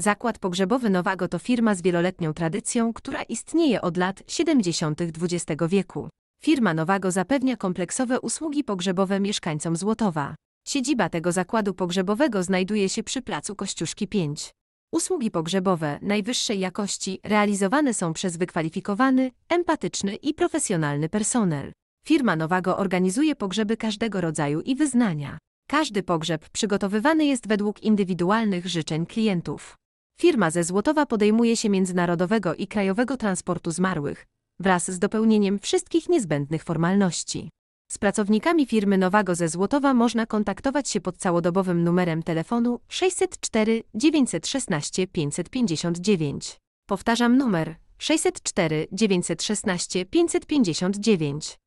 Zakład pogrzebowy Nowago to firma z wieloletnią tradycją, która istnieje od lat 70. XX wieku. Firma Nowago zapewnia kompleksowe usługi pogrzebowe mieszkańcom Złotowa. Siedziba tego zakładu pogrzebowego znajduje się przy placu Kościuszki 5. Usługi pogrzebowe najwyższej jakości realizowane są przez wykwalifikowany, empatyczny i profesjonalny personel. Firma Nowago organizuje pogrzeby każdego rodzaju i wyznania. Każdy pogrzeb przygotowywany jest według indywidualnych życzeń klientów. Firma ze Złotowa podejmuje się międzynarodowego i krajowego transportu zmarłych, wraz z dopełnieniem wszystkich niezbędnych formalności. Z pracownikami firmy Nowago ze Złotowa można kontaktować się pod całodobowym numerem telefonu 604 916 559. Powtarzam numer 604 916 559.